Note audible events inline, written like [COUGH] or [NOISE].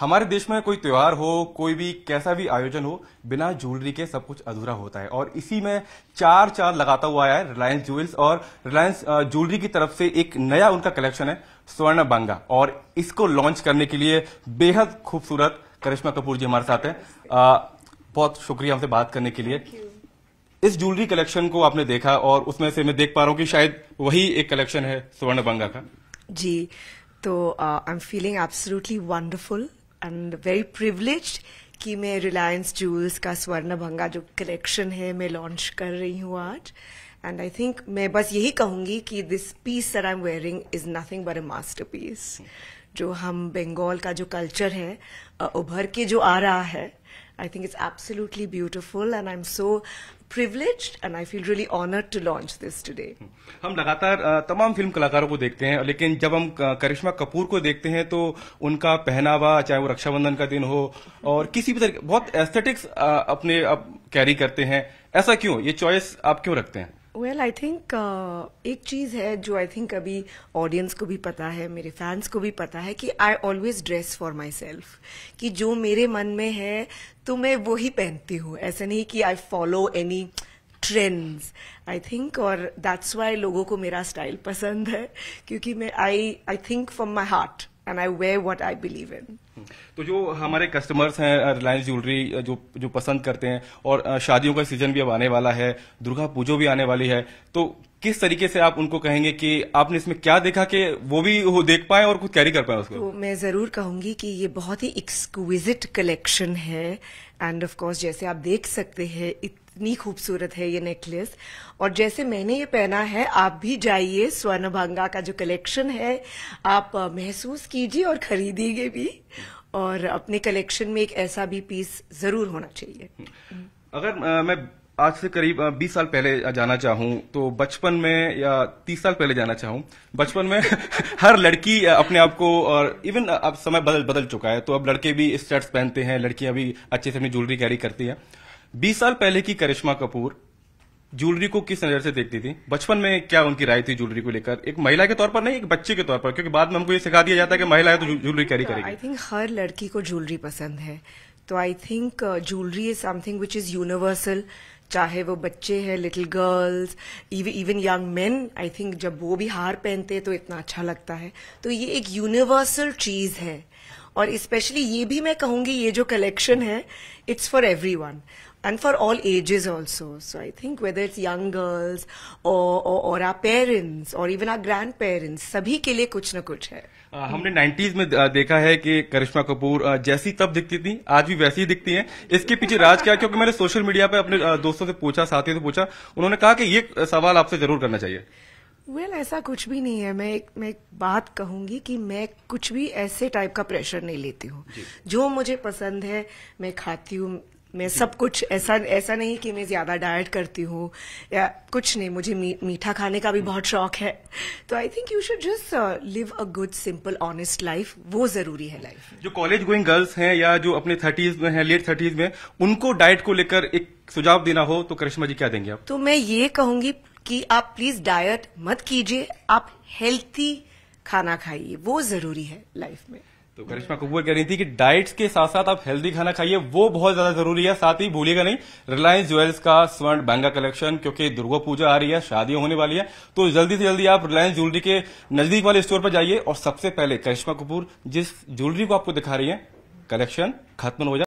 हमारे देश में कोई त्यौहार हो कोई भी कैसा भी आयोजन हो बिना ज्वेलरी के सब कुछ अधूरा होता है और इसी में चार चार लगाता हुआ आया है रिलायंस ज्वेल्स और रिलायंस ज्वेलरी की तरफ से एक नया उनका कलेक्शन है स्वर्ण बांगा और इसको लॉन्च करने के लिए बेहद खूबसूरत करिश्मा कपूर जी हमारे साथ हैं बहुत शुक्रिया हमसे बात करने के लिए इस ज्वेलरी कलेक्शन को आपने देखा और उसमें से मैं देख पा रहा हूँ कि शायद वही एक कलेक्शन है स्वर्ण बांगा का जी तो I am feeling absolutely wonderful and very privilege कि मैं रिलायंस जूल्स का स्वर्ण भंगा जो कलेक्शन है मैं लॉन्च कर रही हूँ आज एंड आई थिंक मैं बस यही कहूंगी कि this piece that I am wearing is nothing but a masterpiece जो हम बंगाल का जो कल्चर है उभर के जो आ रहा है I think it's absolutely beautiful and I am so privileged and I feel really honored to launch this today. हम लगातार तमाम फिल्म कलाकारों को देखते हैं लेकिन जब हम करिश्मा कपूर को देखते हैं तो उनका पहनावा चाहे वो रक्षाबंधन का दिन हो और किसी भी तरीके बहुत एस्थेटिक्स अपने आप कैरी करते हैं ऐसा क्यों ये चॉइस आप क्यों रखते हैं वेल आई थिंक एक चीज़ है जो आई थिंक अभी ऑडियंस को भी पता है मेरे फैंस को भी पता है कि I always dress for myself कि जो मेरे मन में है तो मैं वो ही पहनती हूँ ऐसा नहीं कि I follow any trends I think और दैट्स वाई लोगों को मेरा स्टाइल पसंद है क्योंकि मैं I I think from my heart and I wear what I believe in तो जो हमारे कस्टमर्स हैं रिलायंस ज्वेलरी जो जो पसंद करते हैं और शादियों का सीजन भी अब आने वाला है दुर्गा पूजा भी आने वाली है तो किस तरीके से आप उनको कहेंगे कि आपने इसमें क्या देखा कि वो भी वो देख पाए और कुछ कैरी कर पाए उसको तो मैं जरूर कहूंगी कि ये बहुत ही एक्सक्विजिट कलेक्शन है एंड ऑफ कोर्स जैसे आप देख सकते हैं इतनी खूबसूरत है ये नेकलेस और जैसे मैंने ये पहना है आप भी जाइए स्वर्ण का जो कलेक्शन है आप महसूस कीजिए और खरीदिए भी और अपने कलेक्शन में एक ऐसा भी पीस जरूर होना चाहिए अगर आ, मैं आज से करीब बीस साल पहले जाना चाहूँ तो बचपन में या तीस साल पहले जाना चाहूं बचपन में [LAUGHS] हर लड़की अपने आप को और इवन अब समय बदल बदल चुका है तो अब लड़के भी शर्ट्स पहनते हैं लड़कियां भी अच्छे से अपनी ज्वेलरी कैरी करती हैं बीस साल पहले की करिश्मा कपूर ज्वेलरी को किस नजर से देखती थी बचपन में क्या उनकी राय थी ज्वेलरी को लेकर एक महिला के तौर पर नहीं एक बच्चे के तौर पर क्योंकि बाद में हमको ये सिखा दिया जाता है कि महिला है तो ज्वेलरी कैरी करेगी आई थिंक हर लड़की को ज्वेलरी पसंद है तो I think uh, jewellery is something which is universal चाहे वो बच्चे हैं little girls even young men I think जब वो भी हार पहनते हैं तो इतना अच्छा लगता है तो ये एक यूनिवर्सल चीज है और स्पेशली ये भी मैं कहूंगी ये जो कलेक्शन है it's for everyone and for all ages also so I think whether it's young girls और आर पेरेंट्स और इवन आर ग्रैंड पेरेंट्स सभी के लिए कुछ ना कुछ है हमने नाइन्टीज में देखा है कि करिश्मा कपूर जैसी तब दिखती थी आज भी वैसी ही दिखती हैं इसके पीछे राज क्या क्योंकि मैंने सोशल मीडिया पे अपने दोस्तों से पूछा साथियों से पूछा उन्होंने कहा कि ये सवाल आपसे जरूर करना चाहिए वेल well, ऐसा कुछ भी नहीं है मैं एक मैं एक बात कहूंगी कि मैं कुछ भी ऐसे टाइप का प्रेशर नहीं लेती हूँ जो मुझे पसंद है मैं खाती हूँ मैं सब कुछ ऐसा ऐसा नहीं कि मैं ज्यादा डाइट करती हूँ या कुछ नहीं मुझे मी, मीठा खाने का भी बहुत शौक है तो I think you should just live a good simple honest life वो जरूरी है लाइफ जो कॉलेज गोइंग गर्ल्स हैं या जो अपने थर्टीज में हैं लेट थर्टीज में उनको डाइट को लेकर एक सुझाव देना हो तो करिश्मा जी क्या देंगे आप तो मैं ये कहूंगी कि आप प्लीज डाइट मत कीजिए आप हेल्थी खाना खाइए वो जरूरी है लाइफ में तो करिश्मा कपूर कह रही थी कि डाइट्स के साथ साथ आप हेल्दी खाना खाइए वो बहुत ज्यादा जरूरी है साथ ही भूलिएगा नहीं रिलायंस ज्वेल्स का स्वर्ण बहंगा कलेक्शन क्योंकि दुर्गा पूजा आ रही है शादियां होने वाली है तो जल्दी से जल्दी आप रिलायंस ज्वेलरी के नजदीक वाले स्टोर पर जाइए और सबसे पहले करिश्मा कपूर जिस ज्वेलरी को आपको दिखा रही है कलेक्शन खत्म हो जाए